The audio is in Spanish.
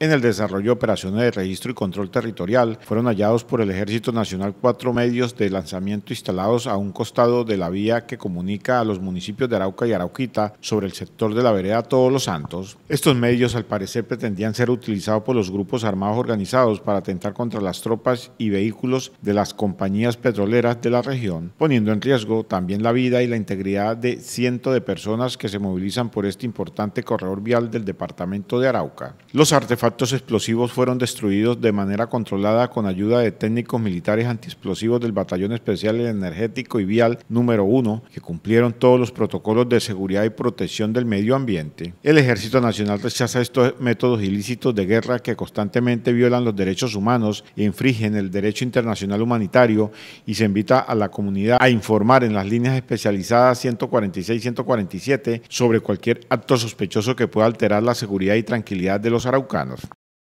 En el desarrollo de operaciones de registro y control territorial fueron hallados por el Ejército Nacional cuatro medios de lanzamiento instalados a un costado de la vía que comunica a los municipios de Arauca y Arauquita sobre el sector de la vereda Todos los Santos. Estos medios al parecer pretendían ser utilizados por los grupos armados organizados para atentar contra las tropas y vehículos de las compañías petroleras de la región, poniendo en riesgo también la vida y la integridad de cientos de personas que se movilizan por este importante corredor vial del departamento de Arauca. Los artefactos actos explosivos fueron destruidos de manera controlada con ayuda de técnicos militares antiexplosivos del Batallón Especial Energético y Vial número 1, que cumplieron todos los protocolos de seguridad y protección del medio ambiente. El Ejército Nacional rechaza estos métodos ilícitos de guerra que constantemente violan los derechos humanos, infringen el derecho internacional humanitario y se invita a la comunidad a informar en las líneas especializadas 146 y 147 sobre cualquier acto sospechoso que pueda alterar la seguridad y tranquilidad de los araucanos.